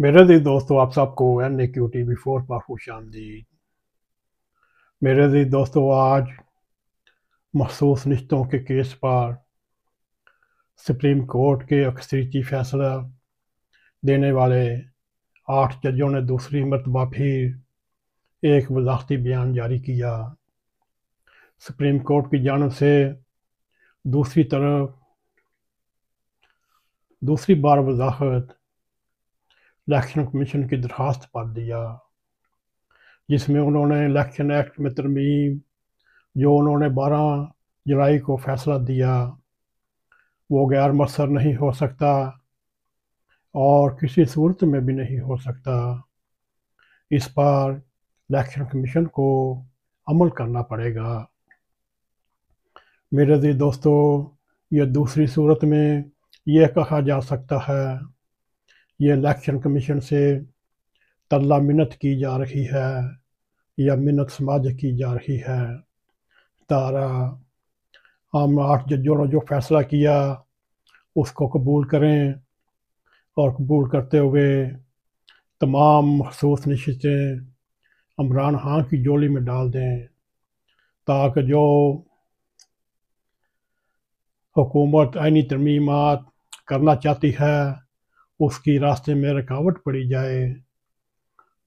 मेरे जी दोस्तों आप सबको N A Q T V four पर खुश मेरे जी दोस्तों आज मखसूस रिश्तों के केस पर सुप्रीम कोर्ट के अक्सरीती फैसला देने वाले आठ जजों ने दूसरी मरतबा फिर एक वजाती बयान जारी किया सुप्रीम कोर्ट की जानब से दूसरी तरफ दूसरी बार वजाहत इलेक्शन कमीशन की दरखास्त पर दिया जिसमें उन्होंने इलेक्शन एक्ट में तरमीम जो उन्होंने 12 जुलाई को फैसला दिया वो गैर मसर नहीं हो सकता और किसी सूरत में भी नहीं हो सकता इस पर इलेक्शन कमीशन को अमल करना पड़ेगा मेरे जी दोस्तों यह दूसरी सूरत में यह कहा जा सकता है ये इलेक्शन कमीशन से तल्ला मिन्नत की जा रही है या मिन्नत समाज की जा रही है तारा हम आठ जजों ने जो फैसला किया उसको कबूल करें और कबूल करते हुए तमाम मखसूस नशस्तें इमरान खां की जोली में डाल दें ताकि जो हुकूमत आइनी तरमीमत करना चाहती है उसकी रास्ते में रुकावट पड़ी जाए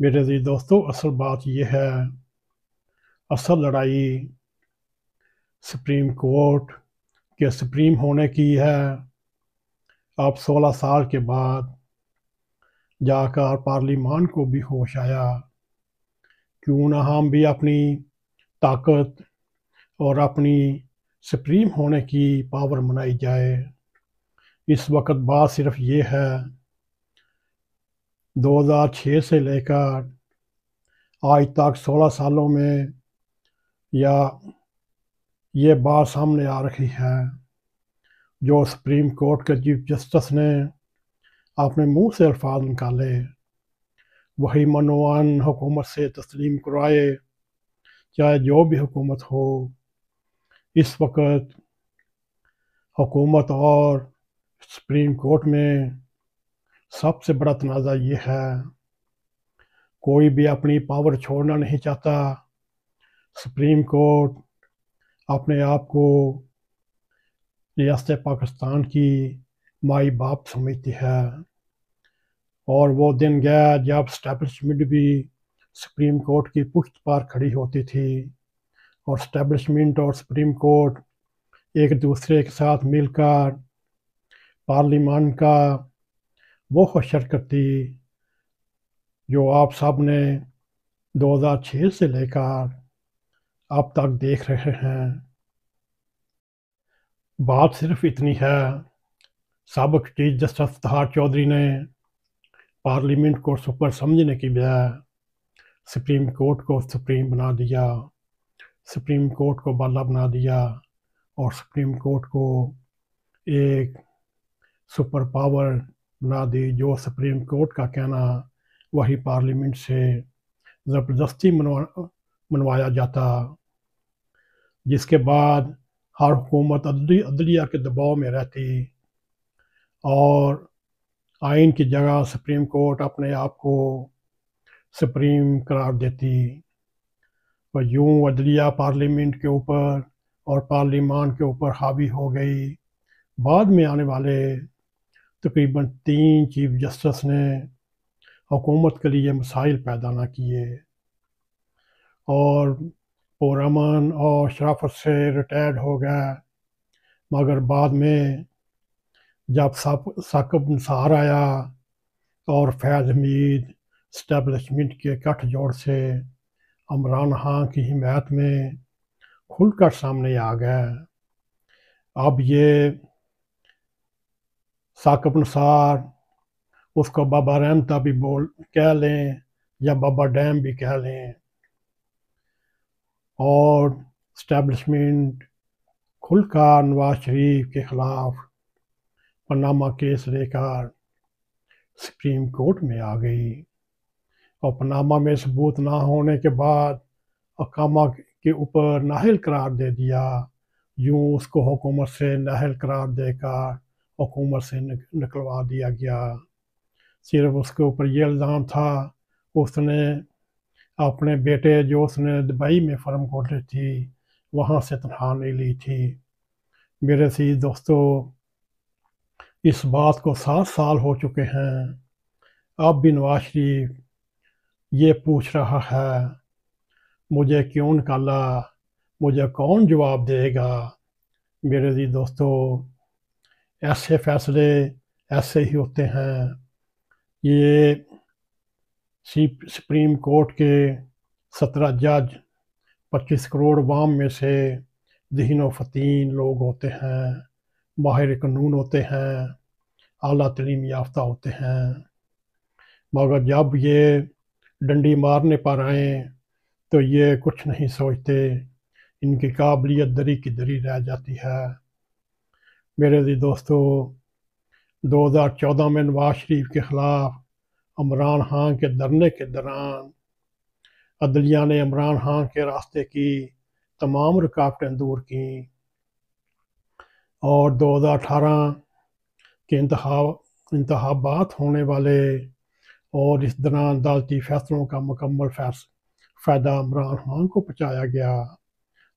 मेरे जी दोस्तों असल बात यह है असल लड़ाई सुप्रीम कोर्ट के सुप्रीम होने की है अब 16 साल के बाद जाकर पार्लियामान को भी होश आया क्यों ना हम भी अपनी ताकत और अपनी सुप्रीम होने की पावर मनाई जाए इस वक्त बात सिर्फ ये है 2006 से लेकर आज तक 16 सालों में या ये बात सामने आ रही है जो सुप्रीम कोर्ट के चीफ जस्टिस ने अपने मुंह से अल्फाज निकाले वही मनोवान हुकूमत से तस्लीम करवाए चाहे जो भी हुकूमत हो इस वक्त हुकूमत और सुप्रीम कोर्ट में सबसे बड़ा तनाज़ा ये है कोई भी अपनी पावर छोड़ना नहीं चाहता सुप्रीम कोर्ट अपने आप को रियासत पाकिस्तान की माई बाप समझती है और वो दिन गया जब स्टैब्लिशमेंट भी सुप्रीम कोर्ट की पुश्त पार खड़ी होती थी और स्टैब्लिशमेंट और सुप्रीम कोर्ट एक दूसरे के साथ मिलकर पार्लियामान का वो शरकत थी जो आप सब ने 2006 से लेकर अब तक देख रहे हैं बात सिर्फ इतनी है सबक चीफ जस्टिस तहार चौधरी ने पार्लियामेंट को सुपर समझने की बजाय सुप्रीम कोर्ट को सुप्रीम बना दिया सुप्रीम कोर्ट को बल्ला बना दिया और सुप्रीम कोर्ट को एक सुपर पावर बना दी जो सुप्रीम कोर्ट का कहना वही पार्लियामेंट से ज़बरदस्ती मनवा मनवाया जाता जिसके बाद हर हुकूमत अदलिया के दबाव में रहती और आइन की जगह सुप्रीम कोर्ट अपने आप को सुप्रीम करार देती और यूं अदलिया पार्लियामेंट के ऊपर और पार्लियामान के ऊपर हावी हो गई बाद में आने वाले तकरीबन तीन चीफ जस्टिस ने हुकूमत के लिए मसाइल पैदा ना किए और पुरमन और शराफत से रिटायर्ड हो गया मगर बाद में जब साकब निसार आया और फैज़ हमीद स्टैब्लिशमेंट के जोड़ से अमरान खां की हिमायत में खुलकर सामने आ गए अब ये साक अनुसार उसको बाबा रहमता भी बोल कह लें या बाबा डैम भी कह लें और स्टैब्लिशमेंट खुलकर नवाज शरीफ के ख़िलाफ़ पनामा केस लेकर सुप्रीम कोर्ट में आ गई और पनामा में सबूत ना होने के बाद अकामा के ऊपर नाहल करार दे दिया यूं उसको हुकूमत से नाहल करार देकर हुकूमत से निकलवा दिया गया सिर्फ उसके ऊपर ये इल्ज़ाम था उसने अपने बेटे जो उसने दुबई में फर्म खोली थी वहाँ से तनख्वाह नहीं ली थी मेरे सी दोस्तों इस बात को सात साल हो चुके हैं अब भी नवाज शरीफ ये पूछ रहा है मुझे क्यों निकाला मुझे कौन जवाब देगा मेरे जी दोस्तों ऐसे फैसले ऐसे ही होते हैं ये सुप्रीम कोर्ट के सत्रह जज पच्चीस करोड़ वाम में से व फतीन लोग होते हैं माहिर कानून होते हैं अला तलीम याफ्ता होते हैं मगर जब ये डंडी मारने पर आए तो ये कुछ नहीं सोचते इनकी काबिलियत दरी की दरी रह जाती है मेरे जी दोस्तों 2014 में नवाज शरीफ के ख़िलाफ़ इमरान खान के धरने के दौरान अदलिया ने इमरान खान के रास्ते की तमाम रुकावटें दूर की और 2018 के इंतहा इंतबात होने वाले और इस दौरान अदालती फैसलों का मुकम्मल फैस फ़ायदा इमरान खान को पहुँचाया गया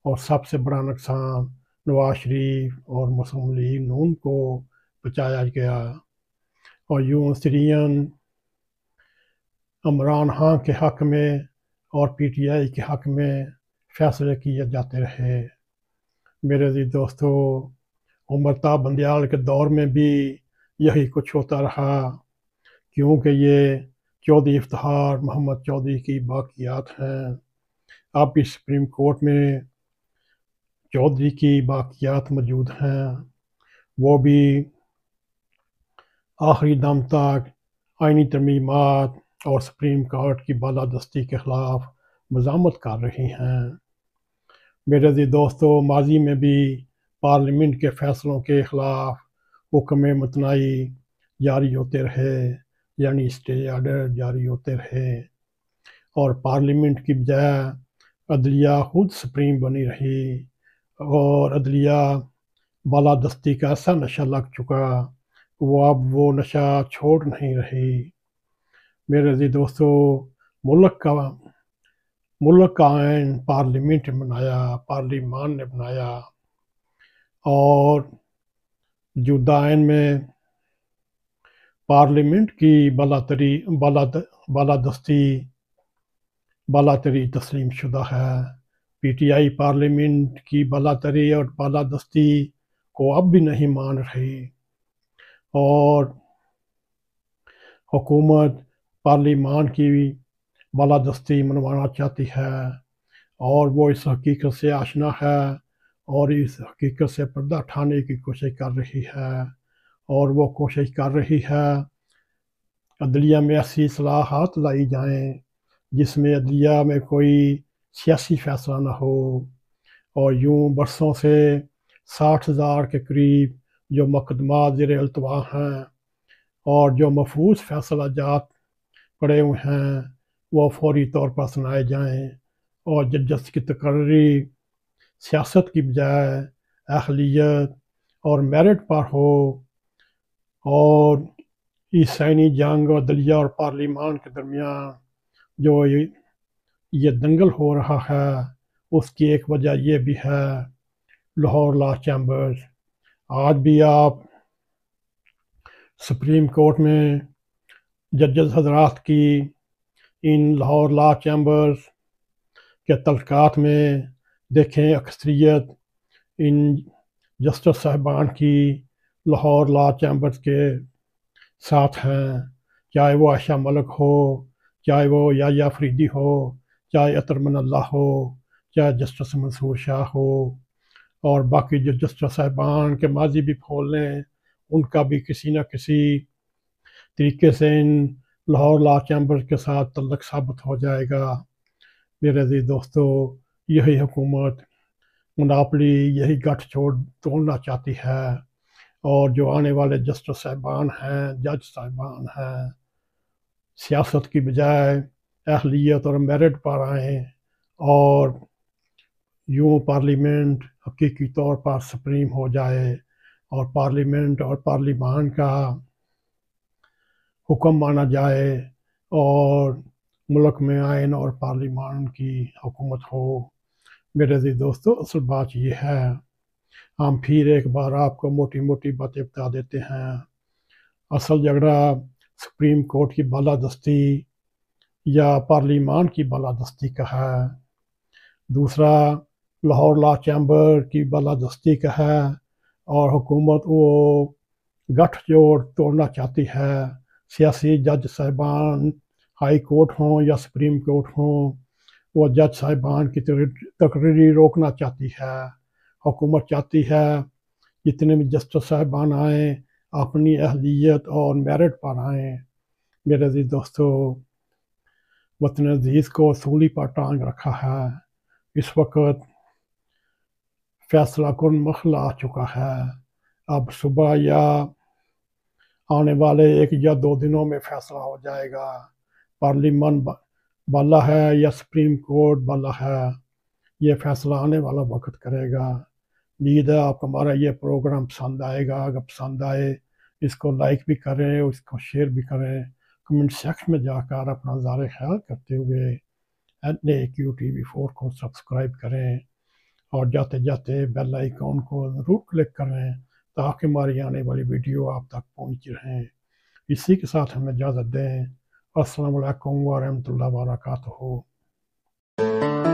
और सबसे बड़ा नुकसान नवाज शरीफ और मुस्लिम लीग नून को बचाया गया और यूं सीरियन इमरान खान के हक में और पी टी आई के हक में फैसले किए जाते रहे मेरे जी दोस्तों उम्रता बंदयाल के दौर में भी यही कुछ होता रहा क्योंकि ये चौधरी इफ्तार मोहम्मद चौधरी की बाकियात हैं आप इस सुप्रीम कोर्ट में चौधरी की बाकियात मौजूद हैं वो भी आखिरी दम तक आइनी तरमीमत और सुप्रीम कोर्ट की बालादस्ती के ख़िलाफ़ मजामत कर रही हैं मेरे जी दोस्तों माजी में भी पार्लियामेंट के फ़ैसलों के ख़िलाफ़ हुक्म मतनाई जारी होते रहे यानी स्टे आर्डर जारी होते रहे और पार्लियामेंट की बजाय अदलिया खुद सुप्रीम बनी रही और अदलिया बालादस्ती का ऐसा नशा लग चुका वो अब वो नशा छोड़ नहीं रही मेरे जी दोस्तों मुल्क का मुल्क का आयन पार्लियामेंट ने बनाया पार्लीमान ने बनाया और जुदाइन में पार्लियामेंट की बालातरी बाला बालादस्ती बालातरी तस्लीम शुदा है पीटीआई पार्लियामेंट की बालातरी और बालादस्ती को अब भी नहीं मान रही और हुकूमत पार्लियामान की बालादस्ती मनवाना चाहती है और वो इस हकीकत से आशना है और इस हकीकत से पर्दा उठाने की कोशिश कर रही है और वो कोशिश कर रही है अदलिया में ऐसी सलाहत लाई जाएं जिसमें अदलिया में कोई सियासी फैसला ना हो और यूँ बरसों से साठ हज़ार के करीब जो मकदमा ज़र अल्तवा हैं और जो महफूज फैसला जात पड़े हुए हैं वो फौरी तौर पर सुनाए जाएँ और जजस की तकर्री सियासत की बजाय अखलीत और मेरिट पर हो और ईसैनी जंग और दलिया और पार्लिमान के दरमियान जो ये दंगल हो रहा है उसकी एक वजह ये भी है लाहौर ला चैम्बर्स आज भी आप सुप्रीम कोर्ट में जजस हजरात की इन लाहौर ला चैम्बर्स के तलकात में देखें अक्सरियत इन जस्टिस साहबान की लाहौर ला चैम्बर्स के साथ हैं चाहे वो आशा मलक हो चाहे वो या, या फरीदी हो चाहे अतरमन अल्लाह हो चाहे जस्टिस मंसूर शाह हो और बाकी जो जस्टिस साहबान के माजी भी खोल लें उनका भी किसी न किसी तरीके से इन लाहौर ला चैम्बर के साथ तल्लक साबित हो जाएगा मेरे जी दोस्तों यही हुकूमत मुनापली यही गठ छोड़ तोड़ना चाहती है और जो आने वाले जस्टिस साहबान हैं जज साहबान हैं सियासत की बजाय अहलीत और मेरिट पर आए और यूँ पार्लियामेंट हकीकी तौर पर सुप्रीम हो जाए और पार्लियामेंट और पार्लीमान का हुक्म माना जाए और मुल्क में आयन और पार्लीमान की हुकूमत हो मेरे जी दोस्तों असल बात यह है हम फिर एक बार आपको मोटी मोटी बातें बता देते हैं असल झगड़ा सुप्रीम कोर्ट की बालादस्ती या पार्लीमान की बालादस्ती का है दूसरा लाहौर ला चैम्बर की बालादस्ती का है और हुकूमत वो गठजोड़ तोड़ना चाहती है सियासी जज साहिबान हाई कोर्ट हों या सुप्रीम कोर्ट हों वो जज साहिबान की तकरीरी रोकना चाहती है हुकूमत चाहती है जितने भी जस्टिस साहिबान आएँ अपनी अहलियत और मेरिट पर आएँ मेरे जी दोस्तों वतन अजीज़ को सूली पर टांग रखा है इस वक्त फैसला कन मखल आ चुका है अब सुबह या आने वाले एक या दो दिनों में फैसला हो जाएगा पार्लियामान वाला है या सुप्रीम कोर्ट वाला है ये फैसला आने वाला वक्त करेगा उम्मीद है आप हमारा ये प्रोग्राम पसंद आएगा अगर पसंद आए इसको लाइक भी करें उसको इसको शेयर भी करें कमेंट सेक्शन में जाकर अपना ज़ार ख्याल करते हुए N A Q T V four को सब्सक्राइब करें और जाते जाते बेल आइकॉन को ज़रूर क्लिक करें ताकि हमारी आने वाली वीडियो आप तक पहुँच रहें इसी के साथ हमें इजाज़त दें असलकम वरहमल वर्का